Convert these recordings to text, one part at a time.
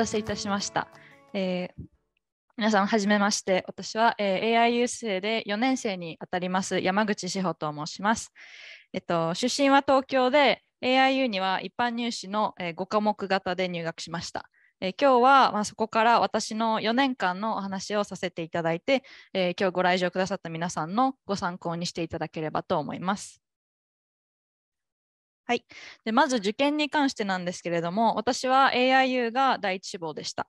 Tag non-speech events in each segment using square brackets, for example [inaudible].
たせいたしました。えー、皆さん、はじめまして。私は、えー、AI 優勢で4年生にあたります山口志保と申します。えっと、出身は東京で AIU には一般入試の、えー、5科目型で入学しました。え今日は、まあ、そこから私の4年間のお話をさせていただいて、え今日ご来場くださった皆さんのご参考にしていただければと思います。はい、でまず受験に関してなんですけれども私は AIU が第一志望でした。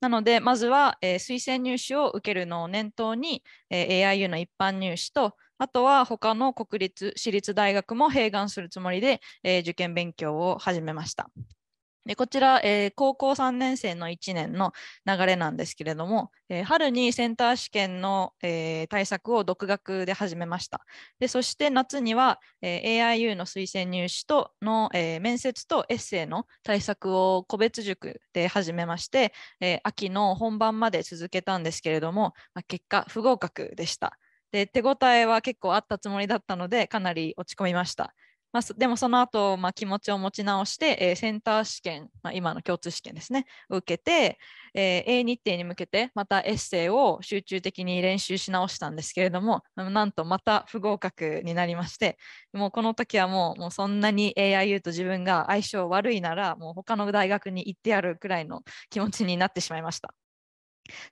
なのでまずは、えー、推薦入試を受けるのを念頭に、えー、AIU の一般入試とあとは他の国立私立大学も併願するつもりで、えー、受験勉強を始めました。でこちら、えー、高校3年生の1年の流れなんですけれども、えー、春にセンター試験の、えー、対策を独学で始めました。でそして夏には、え AIU の推薦入試との、え面接とエッセイの対策を個別塾で始めまして、え秋の本番まで続けたんですけれども、まあ、結果不合格でした。で手応えは結構あったつもりだったのでかなり落ち込みました。まあ、でもその後、まあ、気持ちを持ち直して、えー、センター試験、まあ、今の共通試験ですね、受けて、えー、A 日程に向けてまたエッセイを集中的に練習し直したんですけれども、なんとまた不合格になりまして、もうこの時はもうもうそんなに AIU と自分が相性悪いなら、もう他の大学に行ってやるくらいの気持ちになってしまいました。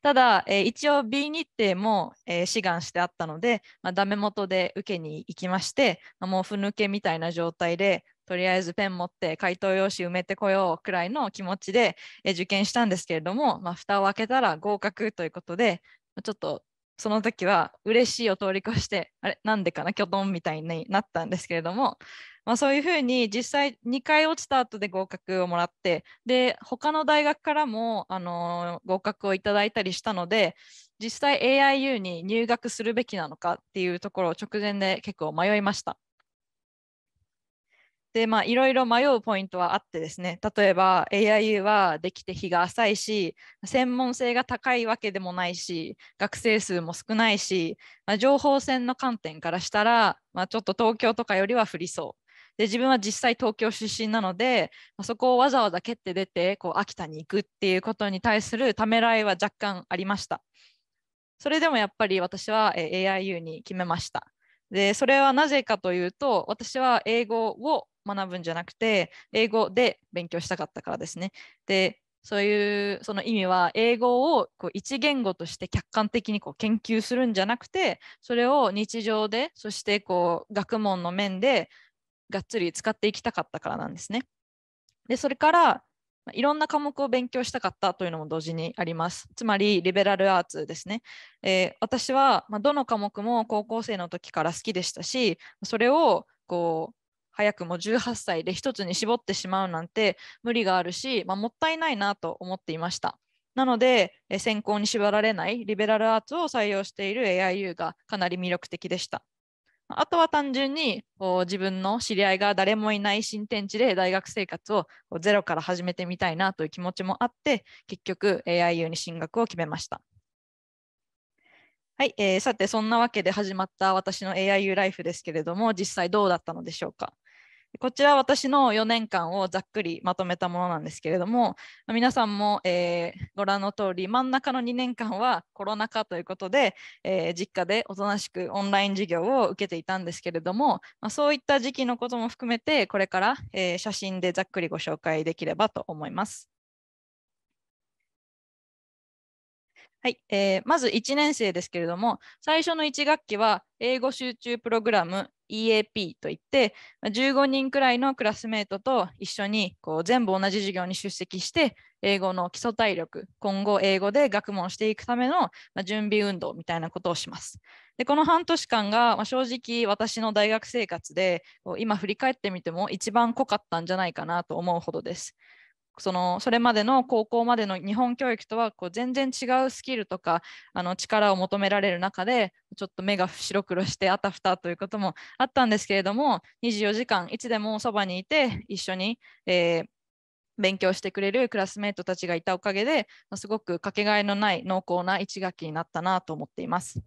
ただ、えー、一応 B 日程も、えー、志願してあったので、まあ、ダメ元で受けに行きまして、まあ、もうふぬけみたいな状態で、とりあえずペン持って回答用紙埋めてこようくらいの気持ちで、えー、受験したんですけれども、まあ、蓋を開けたら合格ということで、ちょっとその時は嬉しいを通り越してあれなんでかなきょどんみたいになったんですけれども、まあ、そういうふうに実際2回落ちた後で合格をもらってで他の大学からも、あのー、合格をいただいたりしたので実際 AIU に入学するべきなのかっていうところを直前で結構迷いました。でまあいろいろ迷うポイントはあってですね例えば AIU はできて日が浅いし専門性が高いわけでもないし学生数も少ないし、まあ、情報戦の観点からしたら、まあ、ちょっと東京とかよりは降りそうで自分は実際東京出身なので、まあ、そこをわざわざ蹴って出てこう秋田に行くっていうことに対するためらいは若干ありましたそれでもやっぱり私は AIU に決めましたでそれはなぜかというと私は英語を学ぶんじゃなくて英語で勉強したかったからですね。でそういうその意味は英語をこう一言語として客観的にこう研究するんじゃなくてそれを日常でそしてこう学問の面でがっつり使っていきたかったからなんですね。でそれからいろんな科目を勉強したかったというのも同時にあります。つまりリベラルアーツですね。えー、私はどの科目も高校生の時から好きでしたしそれをこう早くも18歳で一つに絞ってしまうなんて無理があるし、まあ、もったいないなと思っていました。なので、選考に縛られないリベラルアーツを採用している AIU がかなり魅力的でした。あとは単純に自分の知り合いが誰もいない新天地で大学生活をゼロから始めてみたいなという気持ちもあって結局 AIU に進学を決めました。はい、えー、さてそんなわけで始まった私の AIU ライフですけれども実際どうだったのでしょうかこちら私の4年間をざっくりまとめたものなんですけれども皆さんも、えー、ご覧の通り真ん中の2年間はコロナ禍ということで、えー、実家でおとなしくオンライン授業を受けていたんですけれども、まあ、そういった時期のことも含めてこれから、えー、写真でざっくりご紹介できればと思います。はいえー、まず1年生ですけれども最初の1学期は英語集中プログラム EAP といって、ま15人くらいのクラスメートと一緒にこう全部同じ授業に出席して、英語の基礎体力、今後英語で学問していくためのま準備運動みたいなことをします。でこの半年間が、ま正直私の大学生活でこう今振り返ってみても一番濃かったんじゃないかなと思うほどです。そのそれまでの高校までの日本教育とはこう全然違うスキルとかあの力を求められる中でちょっと目が白黒してあたふたということもあったんですけれども24時間いつでもそばにいて一緒に、えー、勉強してくれるクラスメートたちがいたおかげですごくかけがえのない濃厚な一学期になったなと思っています。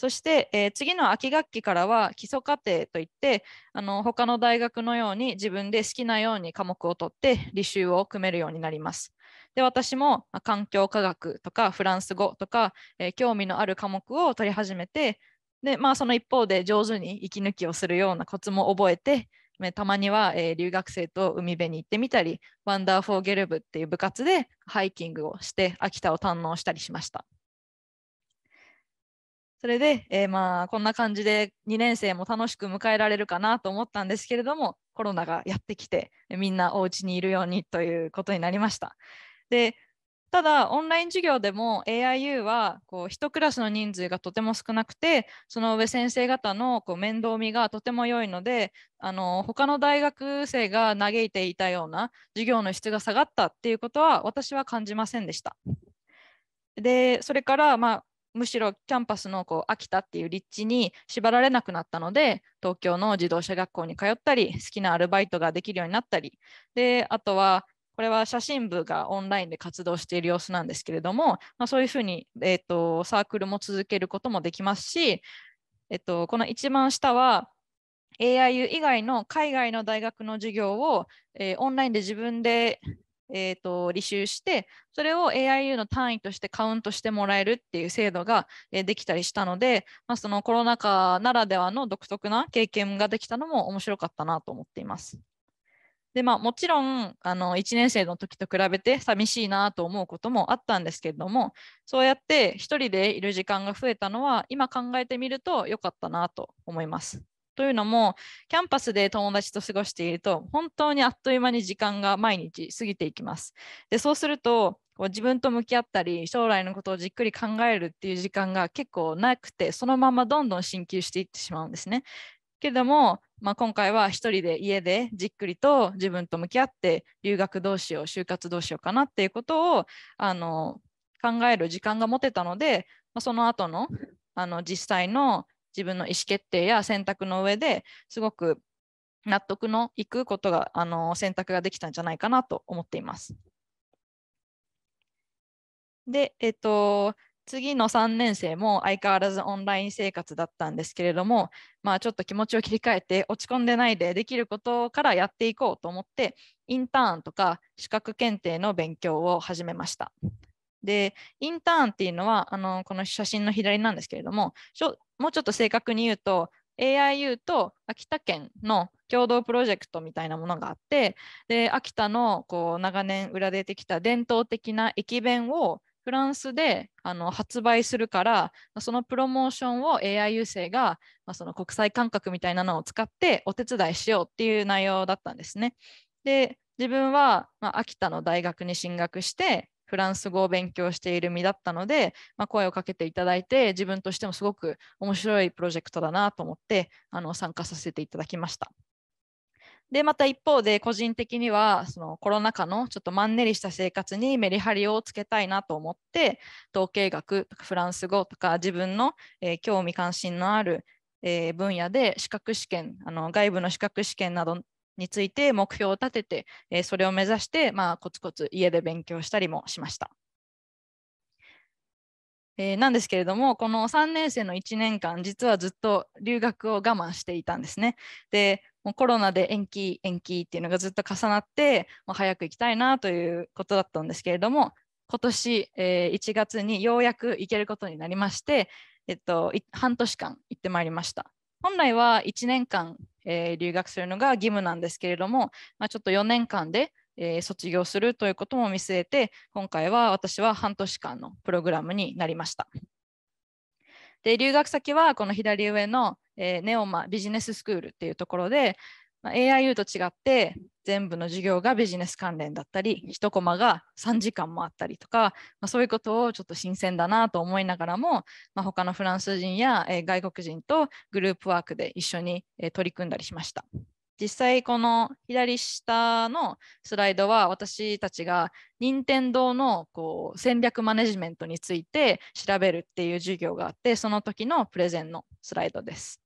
そして、えー、次の秋学期からは基礎課程といってあの他の大学のように自分で好きなように科目を取って履修を組めるようになります。で私も環境科学とかフランス語とか、えー、興味のある科目を取り始めてで、まあ、その一方で上手に息抜きをするようなコツも覚えてたまには、えー、留学生と海辺に行ってみたりワンダーフォーゲル部っていう部活でハイキングをして秋田を堪能したりしました。それで、えー、まあこんな感じで2年生も楽しく迎えられるかなと思ったんですけれどもコロナがやってきてみんなお家にいるようにということになりました。でただオンライン授業でも AIU はこう1クラスの人数がとても少なくてその上先生方のこう面倒見がとても良いのであの他の大学生が嘆いていたような授業の質が下がったっていうことは私は感じませんでした。でそれから、まあ、むしろキャンパスのこう秋田っていう立地に縛られなくなったので東京の自動車学校に通ったり好きなアルバイトができるようになったりであとはこれは写真部がオンラインで活動している様子なんですけれども、まあ、そういうふうに、えーと、サークルも続けることもできますし、えーと、とこの一番下は AIU 以外の海外の大学の授業を、えー、オンラインで自分でえーと、履修してそれを AIU の単位としてカウントしてもらえるっていう制度が、えー、できたりしたので、まあ、そのコロナ禍ならではの独特な経験ができたのも面白かったなと思っています。でまあ、もちろんあの1年生の時と比べて寂しいなと思うこともあったんですけれどもそうやって1人でいる時間が増えたのは今考えてみると良かったなと思います。というのもキャンパスで友達と過ごしていると本当にあっという間に時間が毎日過ぎていきます。でそうするとこう自分と向き合ったり将来のことをじっくり考えるっていう時間が結構なくてそのままどんどん進級していってしまうんですね。けども、まあ、今回は1人で家でじっくりと自分と向き合って留学どうしよう就活どうしようかなっていうことをあの考える時間が持てたので、まあ、その後のあの実際の自分の意思決定や選択の上ですごく納得のいくことがあの選択ができたんじゃないかなと思っています。で、えっと、次の3年生も相変わらずオンライン生活だったんですけれども、まあ、ちょっと気持ちを切り替えて落ち込んでないでできることからやっていこうと思ってインターンとか資格検定の勉強を始めました。でインターンっていうのはあのこの写真の左なんですけれどももうちょっと正確に言うと AIU と秋田県の共同プロジェクトみたいなものがあってで秋田のこう長年売られてきた伝統的な駅弁をフランスであの発売するからそのプロモーションを AIU 生が、まあ、その国際感覚みたいなのを使ってお手伝いしようっていう内容だったんですね。で自分は、まあ、秋田の大学に進学してフランス語を勉強している身だったので、まあ、声をかけていただいて自分としてもすごく面白いプロジェクトだなと思ってあの参加させていただきました。でまた一方で個人的にはそのコロナ禍のちょっとマンネリした生活にメリハリをつけたいなと思って統計学とかフランス語とか自分の、えー、興味関心のあるえー、分野で資格試験あの外部の資格試験などについて目標を立てて、えそれを目指して、まあ、コツコツ家で勉強したりもしました。えー、なんですけれどもこの3年生の1年間実はずっと留学を我慢していたんですね。でもうコロナで延期延期っていうのがずっと重なってもう早く行きたいなということだったんですけれども今年、えー、1月にようやく行けることになりまして、えっと、半年間行ってまいりました。本来は1年間えー、留学するのが義務なんですけれども、まあ、ちょっと4年間で、えー、卒業するということも見据えて今回は私は半年間のプログラムになりました。で留学先はこの左上の、えー、ネオマビジネススクールっていうところで、まあ、AIU と違って全部の授業がビジネス関連だったり1コマが3時間もあったりとか、まあ、そういうことをちょっと新鮮だなと思いながらも、まあ、他のフランス人や、外国人とグループワークで一緒に、取り組んだりしました。実際この左下のスライドは私たちが任天堂のこ戦略マネジメントについて調べるっていう授業があってその時のプレゼンのスライドです。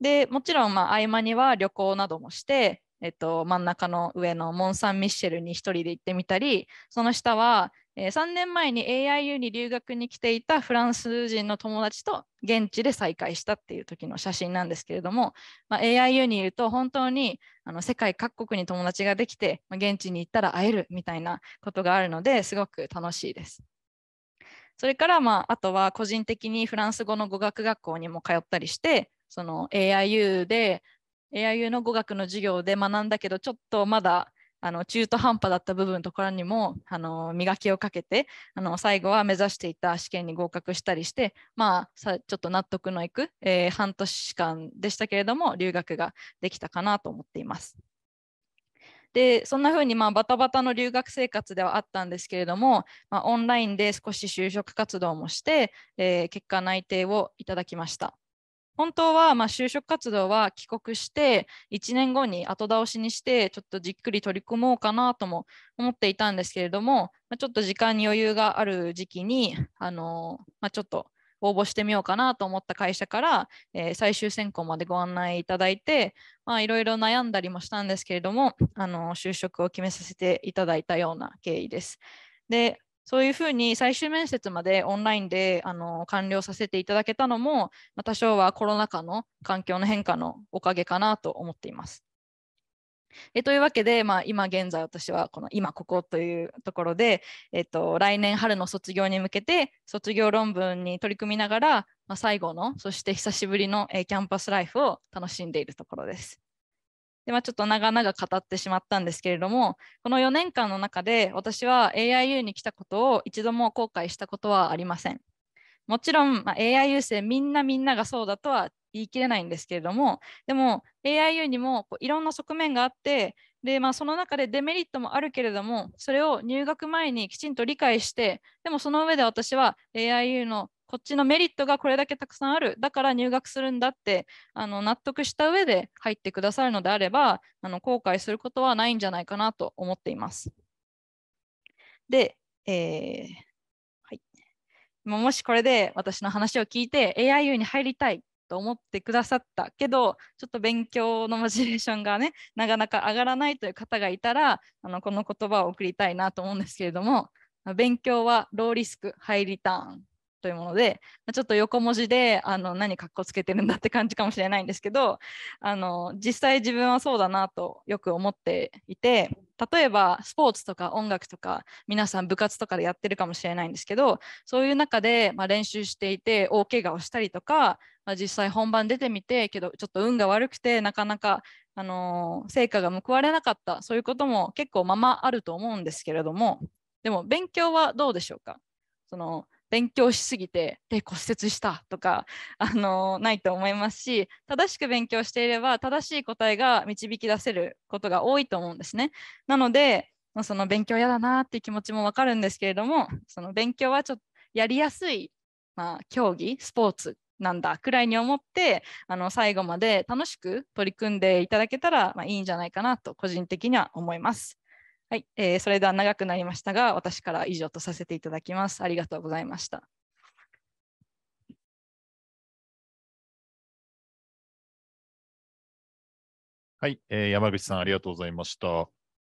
でもちろんまあ合間には旅行などもして、えっと、真ん中の上のモン・サン・ミッシェルに1人で行ってみたりその下は、えー、3年前に AIU に留学に来ていたフランス人の友達と現地で再会したっていう時の写真なんですけれども、まあ、AIU にいると本当にあの世界各国に友達ができて、まあ、現地に行ったら会えるみたいなことがあるのですごく楽しいです。それから、まあ、あとは個人的にフランス語の語学学校にも通ったりして、その AIU で AIU の語学の授業で学んだけどちょっとまだあの中途半端だった部分とかにもあの磨きをかけてあの最後は目指していた試験に合格したりしてまあさちょっと納得のいく、えー、半年間でしたけれども留学ができたかなと思っています。でそんな風にまあバタバタの留学生活ではあったんですけれども、まあ、オンラインで少し就職活動もして、えー、結果内定をいただきました。本当はま就職活動は帰国して1年後に後倒しにしてちょっとじっくり取り組もうかなとも思っていたんですけれども、ちょっと時間に余裕がある時期にあの、まちょっと応募してみようかなと思った会社から、最終選考までご案内いただいていろいろ悩んだりもしたんですけれどもあの就職を決めさせていただいたような経緯です。でそういうふうに最終面接までオンラインであの完了させていただけたのも、ま多少はコロナ禍の環境の変化のおかげかなと思っています。えというわけで、まあ、今現在私はこの今ここというところで、えっと、来年春の卒業に向けて卒業論文に取り組みながら、まあ、最後のそして久しぶりの、キャンパスライフを楽しんでいるところです。で、まあ、ちょっと長々語ってしまったんですけれども、この4年間の中で私は AIU に来たことを一度も後悔したことはありません。もちろん、まあ、AIU 生みんなみんながそうだとは言い切れないんですけれども、でも AIU にもこういろんな側面があって、でまあ、その中でデメリットもあるけれども、それを入学前にきちんと理解して、でもその上で私は AIU のこっちのメリットがこれだけたくさんあるだから入学するんだってあの納得した上で入ってくださるのであればあの後悔することはないんじゃないかなと思っています。で、えーはい、もしこれで私の話を聞いて AIU に入りたいと思ってくださったけどちょっと勉強のモチベーションがねなかなか上がらないという方がいたらあのこの言葉を送りたいなと思うんですけれども勉強はローリスクハイリターンというものでちょっと横文字であの何かっこつけてるんだって感じかもしれないんですけどあの実際自分はそうだなとよく思っていて例えばスポーツとか音楽とか皆さん部活とかでやってるかもしれないんですけどそういう中で、まあ、練習していて大怪我をしたりとか、まあ、実際本番出てみてけどちょっと運が悪くてなかなか、あの成果が報われなかったそういうことも結構ままあると思うんですけれどもでも勉強はどうでしょうかその勉強しすぎてで骨折したとか、あのないと思いますし正しく勉強していれば正しい答えが導き出せることが多いと思うんですね。なのでその勉強嫌だなっていう気持ちもわかるんですけれどもその勉強はちょっとやりやすい、まあ、競技スポーツなんだくらいに思ってあの最後まで楽しく取り組んでいただけたら、まあ、いいんじゃないかなと個人的には思います。はい、えー、それでは長くなりましたが、私から以上とさせていただきます。ありがとうございました。はい、えー、山口さん、ありがとうございました。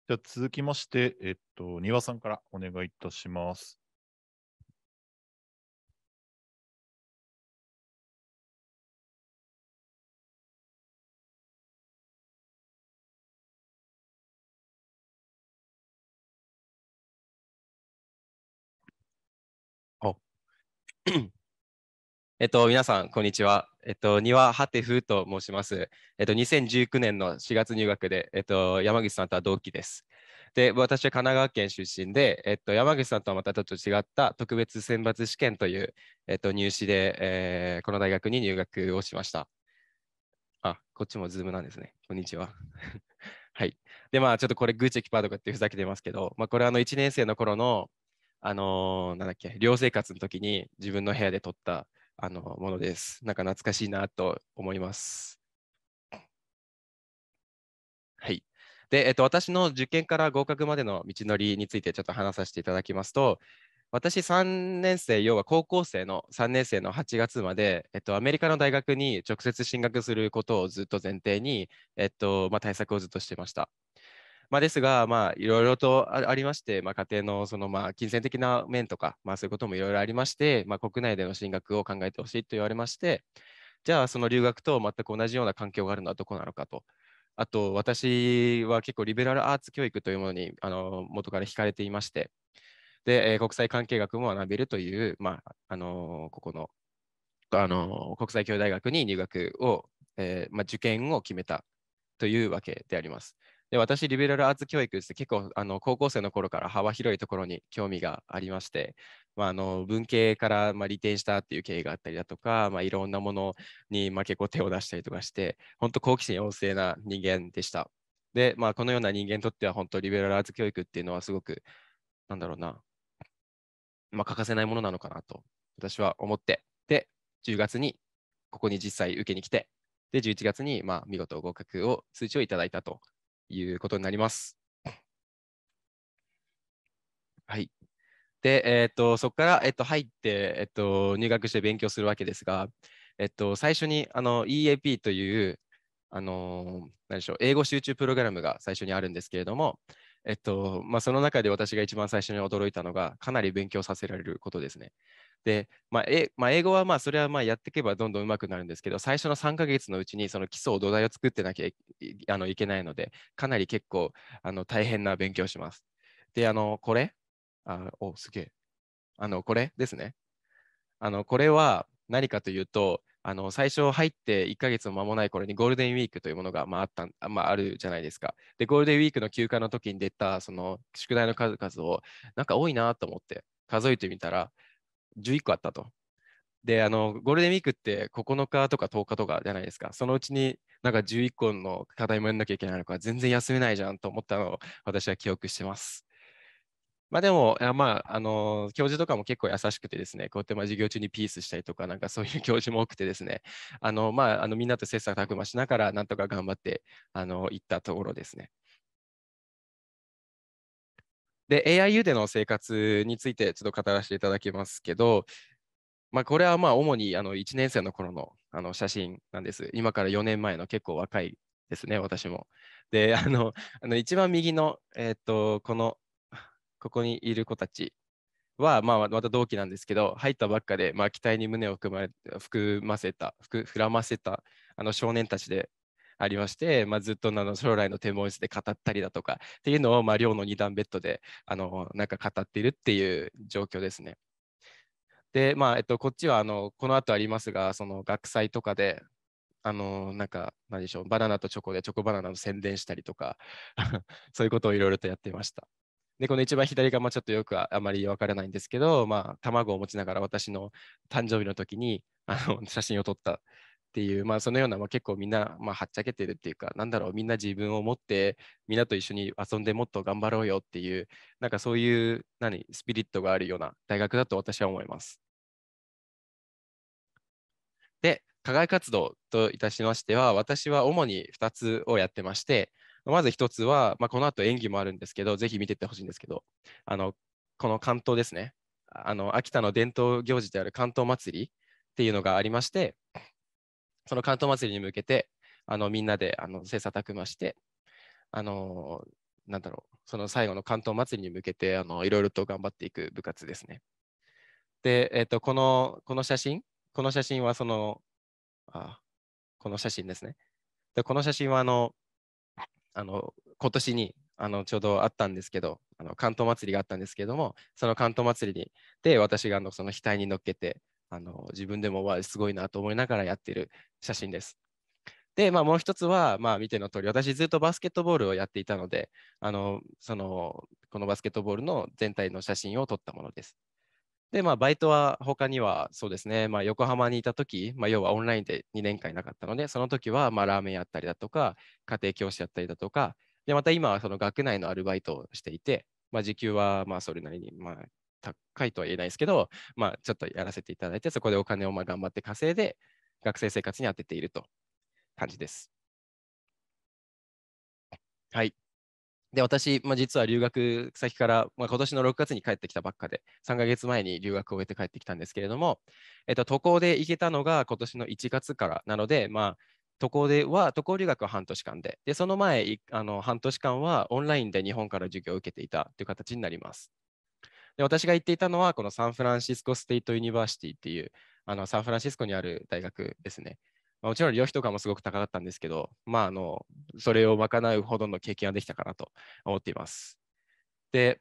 じゃ続きまして、えっと、丹羽さんからお願いいたします。[clears throat] えっと、皆さん、こんにちは。えっと、庭ハテフと申します。えっと、2019年の4月入学で、えっと、山口さんとは同期です。で、私は神奈川県出身で、えっと、山口さんとはまたちょっと違った特別選抜試験という、えっと、入試で、えー、この大学に入学をしました。あ、こっちもズームなんですね。こんにちは。[laughs] はい。で、まあ、ちょっとこれ、グーチェキパーとかってふざけてますけど、まあ、これ、あの、1年生の頃の、あのー、なんだっけ、寮生活の時に自分の部屋で撮ったあのものです。なんか懐かしいなと思います。はい。で、えっと、私の受験から合格までの道のりについてちょっと話させていただきますと、私3年生、要は高校生の3年生の8月まで、えっと、アメリカの大学に直接進学することをずっと前提に、えっとまあ、対策をずっとしてました。まあ、ですが、まあ、いろいろとありまして、まあ、家庭のそのまあ金銭的な面とか、まあ、そういうこともいろいろありまして、まあ、国内での進学を考えてほしいと言われまして、じゃあその留学と全く同じような環境があるのはどこなのかと。あと私は結構リベラルアーツ教育というものにあの元から惹かれていまして、で、えー、国際関係学も学べるという、まああのー、ここの、あのー、国際教育大学に入学を、えまあ、受験を決めたというわけであります。で私、リベラルアーツ教育って結構あの高校生の頃から幅広いところに興味がありまして、まあ、あの文系から、まあ、利点したっていう経緯があったりだとか、まあ、いろんなものに、まあ、結構手を出したりとかして、本当好奇心旺盛な人間でした。で、まあ、このような人間にとっては本当リベラルアーツ教育っていうのはすごく、なんだろうな、まあ、欠かせないものなのかなと私は思って、で、10月にここに実際受けに来て、で、11月にまあ見事合格を通知をいただいたということになります。はい。で、えっ、ー、と、そこから、えっと、入って、えっと、入学して勉強するわけですが、えっと、最初にあの EAP という、あの何でしょう英語集中プログラムが最初にあるんですけれども、えっとまあ、その中で私が一番最初に驚いたのが、かなり勉強させられることですね。で、まあえまあ、英語はまあそれはまあやっていけばどんどん上手くなるんですけど、最初の3ヶ月のうちにその基礎を土台を作ってなきゃいあのいけないので、かなり結構あの大変な勉強します。で、あのこれあお、すげえ。あの、これですね。あのこれは何かというと、あの最初入って1ヶ月も間もない頃にゴールデンウィークというものが、まああったまあ、あるじゃないですか。で、ゴールデンウィークの休暇の時に出たその宿題の数々をなんか多いなと思って数えてみたら、11個あったと。で、あの、ゴールデンウィークって9日とか10日とかじゃないですか。そのうちになんか11個の課題もやんなきゃいけないのか、全然休めないじゃんと思ったのを私は記憶してます。まあでも、まあ、あの、教授とかも結構優しくてですね、こうやってまあ授業中にピースしたりとか、なんかそういう教授も多くてですね、あの、まあ、あのみんなと切磋琢磨しながら、なんとか頑張って、あの、行ったところですね。で、AIU での生活についてちょっと語らせていただきますけど、まあ、これはまあ主にあの1年生の頃のあの写真なんです。今から4年前の結構若いですね、私も。で、あの、あの一番右の、えー、っと、この、ここにいる子たちは、まあ、また同期なんですけど、入ったばっかで、まあ、期待に胸を含ま含ませた、膨らませたあの少年たちで、ありまして、まあ、ずっとあの将来の展望室で語ったりだとかっていうのを、まあ、寮の2段ベッドであのなんか語っているっていう状況ですね。で、まあえっと、こっちはあのこの後ありますが、その学祭とかで、あのなんか何でしょう、バナナとチョコでチョコバナナの宣伝したりとか [laughs] そういうことをいろいろとやっていました。で、この一番左側もちょっとよくあまり分からないんですけど、まあ、卵を持ちながら私の誕生日の時にあの写真を撮ったっていう、まあ、そのような、まあ、結構みんな、まあ、はっちゃけてるっていうか、なんだろう、みんな自分を持って、みんなと一緒に遊んでもっと頑張ろうよっていう、なんかそういう、何、スピリットがあるような大学だと私は思います。で、課外活動といたしましては、私は主に2つをやってまして、まず1つは、まあ、この後演技もあるんですけど、ぜひ見ていってほしいんですけど、あのこの関東ですねあの、秋田の伝統行事である関東祭りっていうのがありまして、その関東祭りに向けて、あのみんなであの切磋琢磨して、あのなんだろう、その最後の関東祭りに向けて、あのいろいろと頑張っていく部活ですね。で、えっ、ー、と、この、この写真、この写真はその、あこの写真ですね。で、この写真はあの、あの、今年に、あの、ちょうどあったんですけど、あの、関東祭りがあったんですけども、その関東祭りに、で、私があの、その額に乗っけて、あの自分でもわすごいなと思いながらやってる写真です。で、まあ、もう一つは、まあ、見ての通り、私ずっとバスケットボールをやっていたので、あのそのこのバスケットボールの全体の写真を撮ったものです。で、まあ、バイトは他には、そうですね、まあ、横浜にいた時、まあ、要はオンラインで2年間いなかったので、その時は、まあ、ラーメンやったりだとか、家庭教師やったりだとか、で、また今はその学内のアルバイトをしていて、まあ、時給はまあそれなりにまあ高いとは言えないですけど、まあ、ちょっとやらせていただいて、そこでお金をま頑張って稼いで、学生生活に当てていると感じです。はい。で、私、まあ、実は留学先から、まあ、今年の6月に帰ってきたばっかで、3ヶ月前に留学を終えて帰ってきたんですけれども、えっと、渡航で行けたのが今年の1月からなので、まあ、渡航では、渡航留学は半年間で、でその前、あの半年間はオンラインで日本から授業を受けていたという形になります。で私が行っていたのはこのサンフランシスコ・ステイト・ユニバーシティっていうあのサンフランシスコにある大学ですね。まあ、もちろん旅費とかもすごく高かったんですけど、まあ、あのそれを賄うほどの経験ができたかなと思っています。で、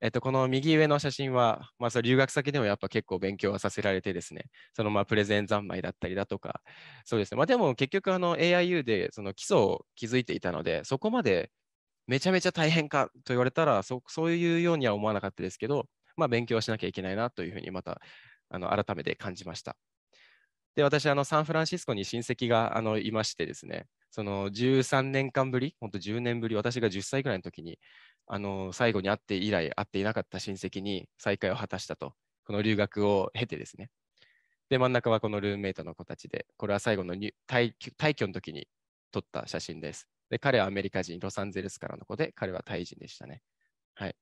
えっと、この右上の写真は、まあ、それ留学先でもやっぱ結構勉強はさせられてですね、そのまあプレゼン三昧だったりだとか、そうですね、まあ、でも結局あの AIU でその基礎を築いていたので、そこまでめちゃめちゃ大変かと言われたらそ、そういうようには思わなかったですけど、まあ、勉強しなきゃいけないなというふうにまたあの改めて感じました。で、私、あのサンフランシスコに親戚があのいましてですね、その13年間ぶり、本当10年ぶり、私が10歳ぐらいの時に、あの最後に会って以来会っていなかった親戚に再会を果たしたと、この留学を経てですね。で、真ん中はこのルームメイトの子たちで、これは最後の退去の時に撮った写真です。で、彼はアメリカ人、ロサンゼルスからの子で、彼はタイ人でしたね。はい。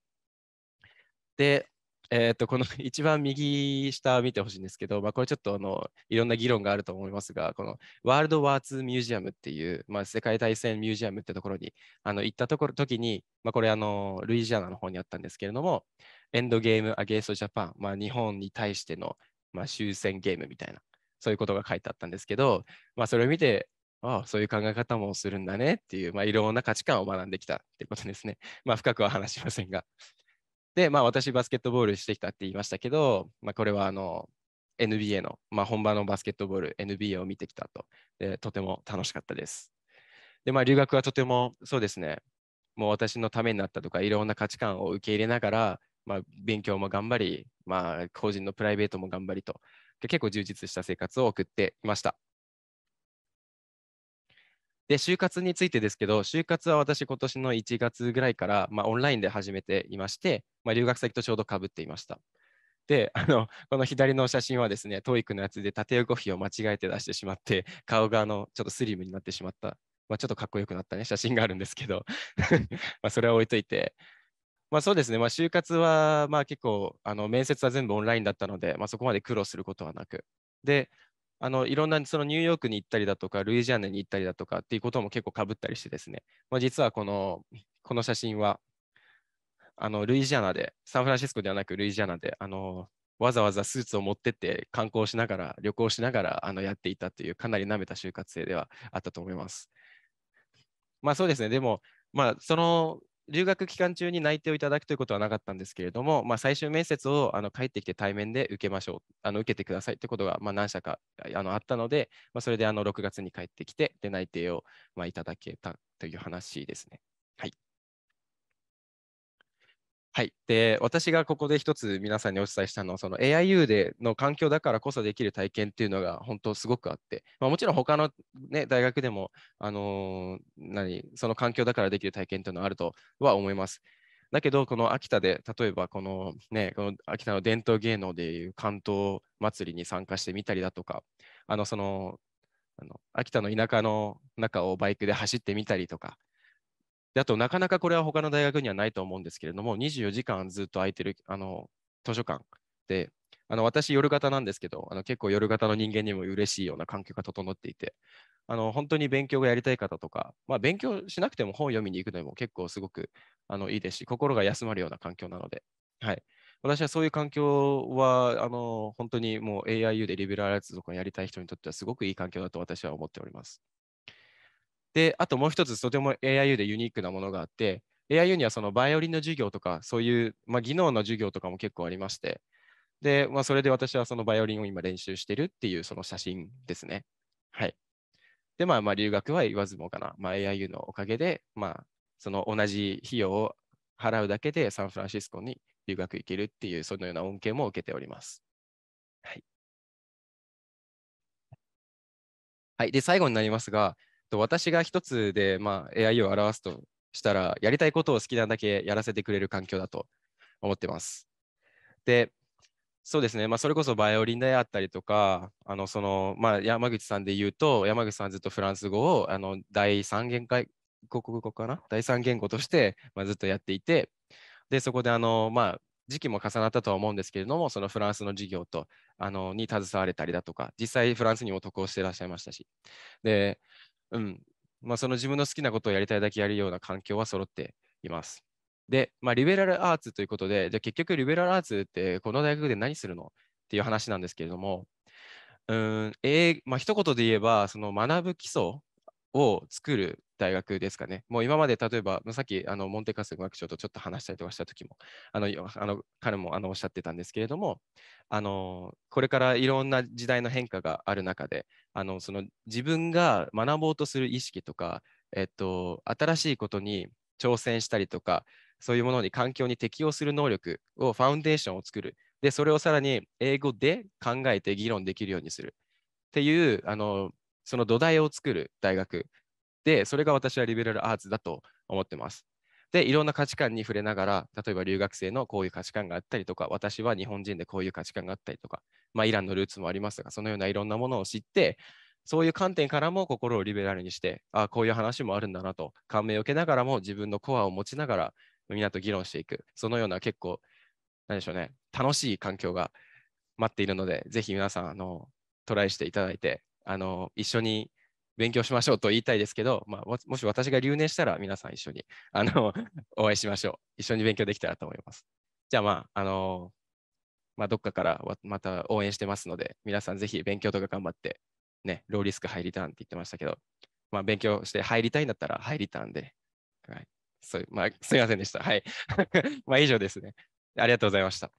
で、えー、とこの [laughs] 一番右下を見てほしいんですけど、まあ、これちょっとあのいろんな議論があると思いますが、このワールドワーツミュージアムっていう、まあ、世界大戦ミュージアムってところにあの行ったところ時に、まあ、これあのルイジアナの方にあったんですけれども、エンドゲーム・アゲイスト・ジャパン、まあ、日本に対しての、まあ、終戦ゲームみたいな、そういうことが書いてあったんですけど、まあ、それを見て、ああ、そういう考え方もするんだねっていう、まあ、いろんな価値観を学んできたってことですね。[laughs] まあ、深くは話しませんが。で、まあ、私、バスケットボールしてきたって言いましたけど、まあ、これはあの NBA の、まあ、本場のバスケットボール、NBA を見てきたと。でとても楽しかったです。で、まあ、留学はとてもそうですね、もう私のためになったとか、いろんな価値観を受け入れながら、まあ、勉強も頑張り、まあ、個人のプライベートも頑張りと、結構充実した生活を送っていました。で、就活についてですけど、就活は私、今年の1月ぐらいから、まあ、オンラインで始めていまして、まあ、留学先とちょうどかぶっていました。で、あの、この左の写真はですね、TOEIC のやつで縦横比を間違えて出してしまって、顔があの、ちょっとスリムになってしまった、まあ、ちょっとかっこよくなったね、写真があるんですけど [laughs] まそれは置いといて、まあ、そうですね、まあ、就活はまあ結構あの面接は全部オンラインだったので、まあ、そこまで苦労することはなく。で、あのいろんなそのニューヨークに行ったりだとか、ルイジアナに行ったりだとかっていうことも結構かぶったりしてですね、まあ、実はこのこの写真はあのルイジアナで、サンフランシスコではなくルイジアナで、あのわざわざスーツを持ってって観光しながら、旅行しながらあのやっていたという、かなりなめた就活生ではあったと思います。まあそうですね、でも、まあ、その留学期間中に内定をいただくということはなかったんですけれども、まあ、最終面接をあの帰ってきて対面で受けましょう、あの受けてくださいということが、まあ、何社かあのあったので、まあ、それであの6月に帰ってきて、で内定を、まいただけたという話ですね。はい、で私がここで一つ皆さんにお伝えしたのはその AIU での環境だからこそできる体験っていうのが本当すごくあって、まあ、もちろん他の、ね、大学でも、あのー、何その環境だからできる体験っていうのはあるとは思います。だけど、この秋田で、例えばこの,、ね、この秋田の伝統芸能でいう関東祭りに参加してみたりだとか、あのそのあの秋田の田舎の中をバイクで走ってみたりとか、であと、なかなかこれは他の大学にはないと思うんですけれども、24時間ずっと空いてるあの図書館で、あの私、夜型なんですけど、あの結構夜型の人間にも嬉しいような環境が整っていて、あの本当に勉強がやりたい方とか、まあ、勉強しなくても本を読みに行くのも結構すごくあのいいですし、心が休まるような環境なので、はい、私はそういう環境はあの本当にもう AIU でリベラルアーツとかやりたい人にとってはすごくいい環境だと私は思っております。で、あともう一つとても AIU でユニークなものがあって、AIU にはそのバイオリンの授業とか、そういう、まあ、技能の授業とかも結構ありまして、で、まあ、それで私はそのバイオリンを今練習してるっていうその写真ですね。はい。で、まあ、まあ、留学は言わずもかな。まあ、AIU のおかげで、まあ、その同じ費用を払うだけでサンフランシスコに留学行けるっていう、そのような恩恵も受けております。はい。はい。で、最後になりますが、と私が一つで、まあ、AI を表すとしたら、やりたいことを好きなだけやらせてくれる環境だと思ってます。で、そうですね、まあ、それこそバイオリンであったりとか、あのそのまあ、山口さんで言うと、山口さんずっとフランス語をあの第三言語国語かな第三言語として、まあ、ずっとやっていて、でそこであの、まあ、時期も重なったとは思うんですけれども、そのフランスの事業とあのに携われたりだとか、実際フランスにも渡航していらっしゃいましたし、でうん、まあ、その自分の好きなことをやりたいだけやるような環境は揃っています。で、まあ、リベラルアーツということで、じゃ結局リベラルアーツってこの大学で何するのっていう話なんですけれども、うん、えー、まあ、一言で言えば、その学ぶ基礎を作る大学ですかね。もう今まで例えば、さっきあのモンテカス学長とちょっと話したりとかした時も、あのあの彼もあのおっしゃってたんですけれども、あのこれからいろんな時代の変化がある中で、あのその自分が学ぼうとする意識とか、えっと、新しいことに挑戦したりとか、そういうものに環境に適応する能力をファウンデーションを作る。で、それをさらに英語で考えて議論できるようにする。っていうあのその土台を作る大学で、それが私はリベラルアーツだと思ってます。で、いろんな価値観に触れながら、例えば留学生のこういう価値観があったりとか、私は日本人でこういう価値観があったりとか、まあ、イランのルーツもありますが、そのようないろんなものを知って、そういう観点からも心をリベラルにして、ああ、こういう話もあるんだなと、感銘を受けながらも自分のコアを持ちながら、みんなと議論していく、そのような結構、何でしょうね、楽しい環境が待っているので、ぜひ皆さん、あのトライしていただいて、あの一緒に勉強しましょうと言いたいですけど、まあ、もし私が留年したら皆さん一緒にあの [laughs] お会いしましょう。一緒に勉強できたらと思います。じゃあまあ、あのまあ、どっかからまた応援してますので、皆さんぜひ勉強とか頑張って、ね、ローリスク入りたターって言ってましたけど、まあ、勉強して入りたいんだったら入りたんで、はい、そうまあ、すみませんでした。はい。[laughs] まあ以上ですね。ありがとうございました。